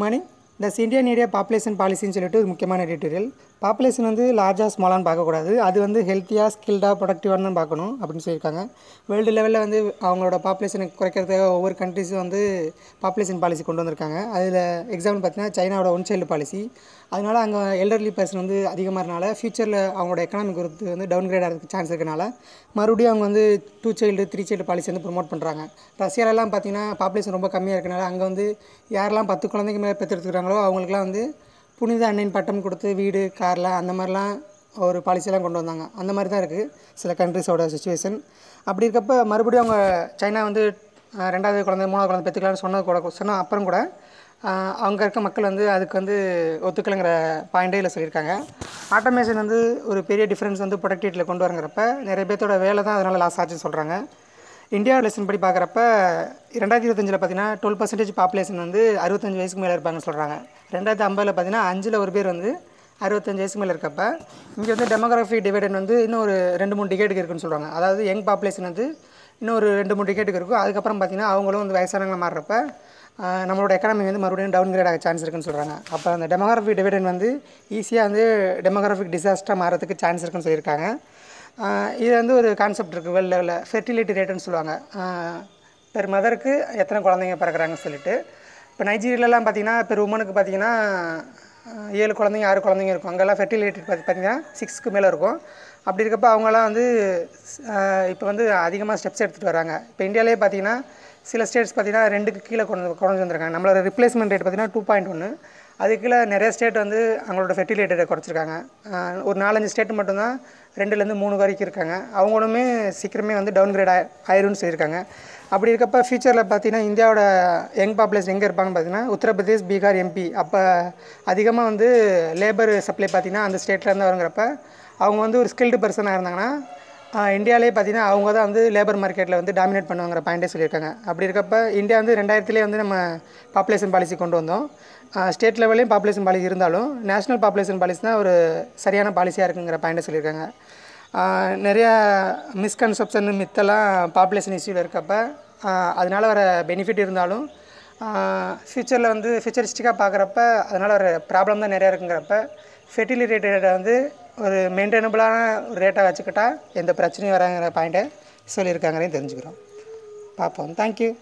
மணி தஸ் Indian area population பாலிசின்னு சொல்லிட்டு ஒரு முக்கியமான டீட்டெயில் பாப்புலேஷன் வந்து லார்ஜாக ஸ்மாலான்னு பார்க்கக்கூடாது அது வந்து ஹெல்த்தியாக ஸ்கில்டாக ப்ரொடக்டிவானு பார்க்கணும் அப்படின்னு சொல்லியிருக்காங்க வேர்ல்டு லெவலில் வந்து அவங்களோட பாப்புலேஷனை குறைக்கிறதுக்காக ஒவ்வொரு கண்ட்ரிஸும் வந்து பாப்புலேஷன் பாலிசி கொண்டு வந்திருக்காங்க அதில் எக்ஸாம்பிள் பார்த்தீங்கன்னா சைனாவோட ஒன் சைல்டு பாலிசி அதனால் அங்கே எல்டர்லி பர்சன் வந்து அதிகமாக இருக்கனால ஃப்யூச்சரில் அவங்களோட எக்கனாமிக் ஒர்த்து வந்து டவுன் கிரேட் ஆகிறதுக்கு சான்ஸ் இருக்கனால மறுபடியும் அவங்க வந்து two child three child policy வந்து ப்ரொமோட் பண்ணுறாங்க ரஷ்யாலெலாம் பார்த்திங்கன்னா பாப்புலேஷன் ரொம்ப கம்மியாக இருக்கனால அங்கே வந்து யாரெல்லாம் பத்து குழந்தைக்கு மேலே பெற்றெடுத்துக்கிறாங்களோ அவங்களுக்குலாம் வந்து புனித அன்னையின் பட்டம் கொடுத்து வீடு கார்ல அந்த மாதிரிலாம் ஒரு பாலிசியெல்லாம் கொண்டு வந்தாங்க அந்த மாதிரி தான் இருக்குது சில கண்ட்ரிஸோட சுச்சுவேஷன் அப்படி இருக்கப்போ மறுபடியும் அவங்க சைனா வந்து ரெண்டாவது குழந்தை மூணாவது குழந்தை பெற்றுக்கலாம்னு சொன்னது கூட சொன்ன அப்புறம் கூட அங்கே இருக்க மக்கள் வந்து அதுக்கு வந்து ஒத்துக்கலைங்கிற பாயிண்டே இல்லை சொல்லியிருக்காங்க ஆட்டோமேஷன் வந்து ஒரு பெரிய டிஃப்ரென்ஸ் வந்து ப்ரொடக்டிவிட்டியில் கொண்டு வரங்கிறப்ப நிறைய பேர்த்தோட வேலை தான் அதனால் லாஸ் ஆச்சுன்னு சொல்கிறாங்க இந்தியா லெசன் படி பார்க்குறப்ப ரெண்டாயிரத்தி இருபத்தஞ்சில் பார்த்தீங்கன்னா டுவெல் பர்சன்டேஜ் பாப்புலேஷன் வந்து அறுபத்தஞ்சு வயசுக்கு மேலே இருப்பாங்கன்னு சொல்கிறாங்க ரெண்டாயிரத்தி ஐம்பதில் பார்த்தீங்கன்னா அஞ்சில் ஒரு பேர் வந்து அறுபத்தஞ்சு வயசுக்கு மேலே இருக்கப்ப இங்கே வந்து டெமோகிராஃபி டிவைடன் வந்து இன்னும் ஒரு ரெண்டு மூணு டிகேட்டுக்கு இருக்குன்னு சொல்கிறாங்க அதாவது யங் பாப்புலேஷன் வந்து இன்னும் ஒரு ரெண்டு மூணு டிக்கெட்டுக்கு இருக்கும் அதுக்கப்புறம் பார்த்திங்கன்னா அவங்களும் வந்து வயசானவங்களை மாறுறப்ப நம்மளோட எக்கானமி வந்து மறுபடியும் டவுன் கிரேட் ஆக சான்ஸ் இருக்குன்னு சொல்கிறாங்க அப்போ அந்த டெமோகிராஃபி டிவிடன் வந்து ஈஸியாக வந்து டெமோகிராஃபிக் டிசாஸ்டராக மாறதுக்கு சான்ஸ் இருக்குன்னு சொல்லியிருக்காங்க இது வந்து ஒரு கான்செப்ட் இருக்குது வேர்ல்டு லெவலில் ஃபெர்டிலிட்டி ரேட்டுன்னு சொல்லுவாங்க பெரு மதருக்கு எத்தனை குழந்தைங்க பிறக்கிறாங்கன்னு சொல்லிட்டு இப்போ நைஜீரியாலலாம் பார்த்தீங்கன்னா பெரு உமனுக்கு பார்த்தீங்கன்னா ஏழு குழந்தைங்க ஆறு குழந்தைங்க இருக்கும் அங்கெல்லாம் ஃபெர்டிலிட்டி பார்த்து பார்த்திங்கன்னா சிக்ஸ்க்கு மேலே இருக்கும் அப்படி இருக்கப்போ அவங்களாம் வந்து இப்போ வந்து அதிகமாக ஸ்டெப்ஸ் எடுத்துகிட்டு வராங்க இப்போ இந்தியாவிலே பார்த்திங்கன்னா சில ஸ்டேட்ஸ் பார்த்திங்கன்னா ரெண்டுக்கு கீழே குறைஞ்சு குறைஞ்சி வந்திருக்காங்க நம்மளோட ரிப்ளேஸ்மெண்ட் ரேட் பார்த்திங்கன்னா டூ பாயிண்ட் ஒன்று அது கீழே நிறைய ஸ்டேட் வந்து அவங்களோட ஃபெர்டிலேட்டரை குறைச்சிருக்காங்க ஒரு நாலஞ்சு ஸ்டேட் மட்டும்தான் ரெண்டுலேருந்து மூணு வரைக்கும் இருக்காங்க அவங்களுமே சீக்கிரமே வந்து டவுன் கிரேட் ஆயிரும்னு சொல்லியிருக்காங்க அப்படி இருக்கப்போ ஃபியூச்சரில் பார்த்திங்கன்னா இந்தியாவோட யங் பாப்புலேஷன் எங்கே இருப்பாங்கன்னு பார்த்திங்கன்னா உத்தரப்பிரதேஷ் பீகார் எம்பி அப்போ அதிகமாக வந்து லேபர் சப்ளை பார்த்திங்கன்னா அந்த ஸ்டேட்லேருந்து வருங்கிறப்ப அவங்க வந்து ஒரு ஸ்கில்டு பர்சனாக இருந்தாங்கன்னா இந்தியாவிலே பார்த்தீங்கன்னா அவங்க தான் வந்து லேபர் மார்க்கெட்டில் வந்து டாமினேட் பண்ணுவாங்கிற பாயிண்டே சொல்லியிருக்காங்க அப்படி இருக்கப்ப இந்தியா வந்து ரெண்டாயிரத்துலேயே வந்து நம்ம பாப்புலேஷன் பாலிசி கொண்டு வந்தோம் ஸ்டேட் லெவல்லையும் பாப்புலேஷன் பாலிசி இருந்தாலும் நேஷனல் பாப்புலேஷன் பாலிசி தான் ஒரு சரியான பாலிசியாக இருக்குங்கிற பாயிண்டை சொல்லியிருக்காங்க நிறையா மிஸ்கன்செப்ஷன் மித்தெல்லாம் பாப்புலேஷன் இஷ்யூவில் இருக்கப்ப அதனால் வர பெனிஃபிட் இருந்தாலும் ஃப்யூச்சரில் வந்து ஃப்யூச்சரிஸ்டிக்காக பார்க்குறப்ப அதனால் வர ப்ராப்ளம் தான் நிறையா இருக்குங்கிறப்ப ஃபெர்டிலிட்டி ரேட்டை வந்து ஒரு மெயின்டைனபுளான ஒரு ரேட்டாக வச்சுக்கிட்டால் எந்த பிரச்சனையும் வராங்கிற பாயிண்ட்டை சொல்லியிருக்காங்கன்னு தெரிஞ்சுக்கிறோம் பார்ப்போம் தேங்க்யூ